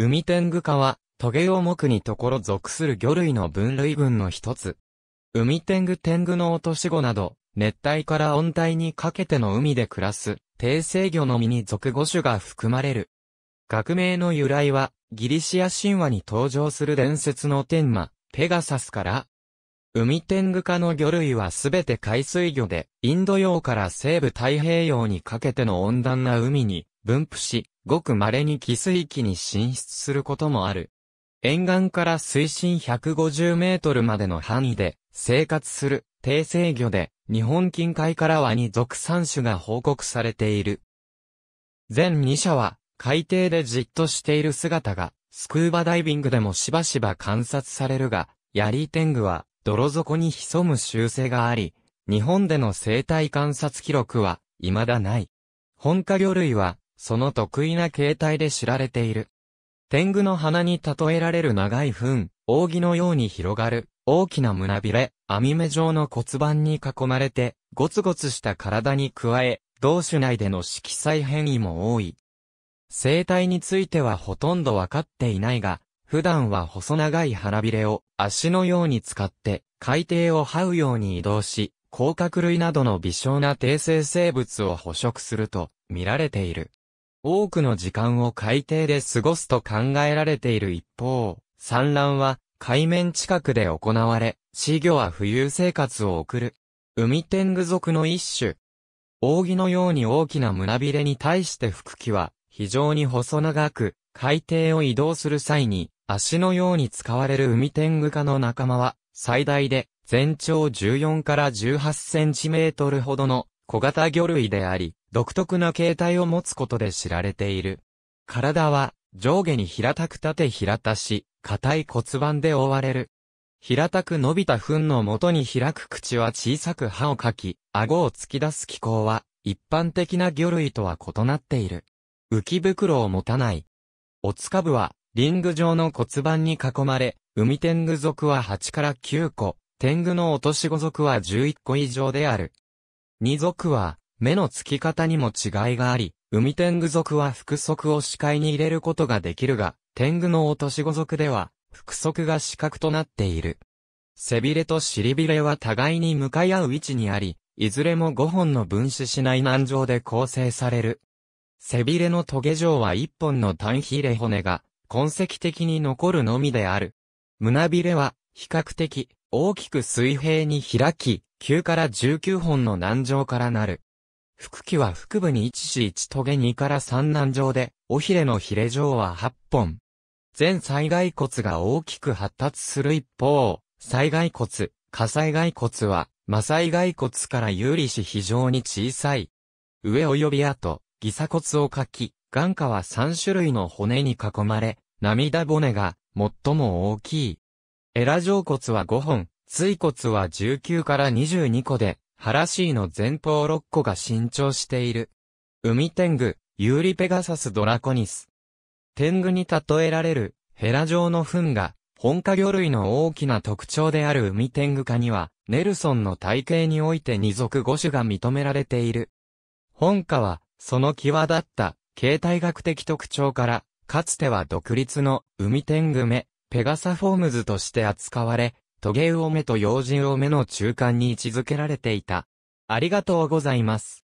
海天狗科は、トゲオ目にところ属する魚類の分類群の一つ。海天狗天狗の落とし子など、熱帯から温帯にかけての海で暮らす、低生魚のみに属5種が含まれる。学名の由来は、ギリシア神話に登場する伝説の天魔、ペガサスから、海天狗科の魚類はすべて海水魚で、インド洋から西部太平洋にかけての温暖な海に分布し、ごく稀に寄水域に進出することもある。沿岸から水深150メートルまでの範囲で生活する低生魚で日本近海からは二属3種が報告されている。全2社は海底でじっとしている姿がスクーバダイビングでもしばしば観察されるが、ヤリーテングは泥底に潜む習性があり、日本での生態観察記録は未だない。本家魚類はその得意な形態で知られている。天狗の鼻に例えられる長い糞、扇のように広がる、大きな胸びれ、網目状の骨盤に囲まれて、ゴツゴツした体に加え、同種内での色彩変異も多い。生態についてはほとんどわかっていないが、普段は細長い腹びれを足のように使って海底を這うように移動し、甲殻類などの微小な低生生物を捕食すると見られている。多くの時間を海底で過ごすと考えられている一方、産卵は海面近くで行われ、死魚は浮遊生活を送る。海天狗族の一種。扇のように大きな胸びれに対して吹く木は、非常に細長く、海底を移動する際に、足のように使われる海天狗科の仲間は、最大で、全長14から18センチメートルほどの、小型魚類であり、独特な形態を持つことで知られている。体は、上下に平たく縦平たし、硬い骨盤で覆われる。平たく伸びた糞の元に開く口は小さく歯をかき、顎を突き出す気候は、一般的な魚類とは異なっている。浮き袋を持たない。おつかぶは、リング状の骨盤に囲まれ、海天狗族は8から9個、天狗の落とし子族は11個以上である。二族は、目の付き方にも違いがあり、海天狗族は副足を視界に入れることができるが、天狗の落とし子族では、副足が視覚となっている。背びれと尻びれは互いに向かい合う位置にあり、いずれも5本の分子しない難状で構成される。背びれのトゲ状は1本の単ヒれ骨が、痕跡的に残るのみである。胸びれは、比較的、大きく水平に開き、9から19本の南上からなる。腹器は腹部に1し1トゲ2から3南上で、尾ひれのひれ状は8本。全災害骨が大きく発達する一方、災害骨、火災害骨は、魔災害骨から有利し非常に小さい。上及び後、ギサ骨を書き、眼下は3種類の骨に囲まれ、涙骨が最も大きい。エラ上骨は5本、椎骨は19から22個で、シ C の前方6個が伸長している。海天狗、ユーリペガサスドラコニス。天狗に例えられる、ヘラ状の糞が、本家魚類の大きな特徴である海天狗科には、ネルソンの体系において二属五種が認められている。本家は、その際立った、形態学的特徴から、かつては独立の海天狗目、ペガサフォームズとして扱われ、トゲウオメと用心ウオメの中間に位置づけられていた。ありがとうございます。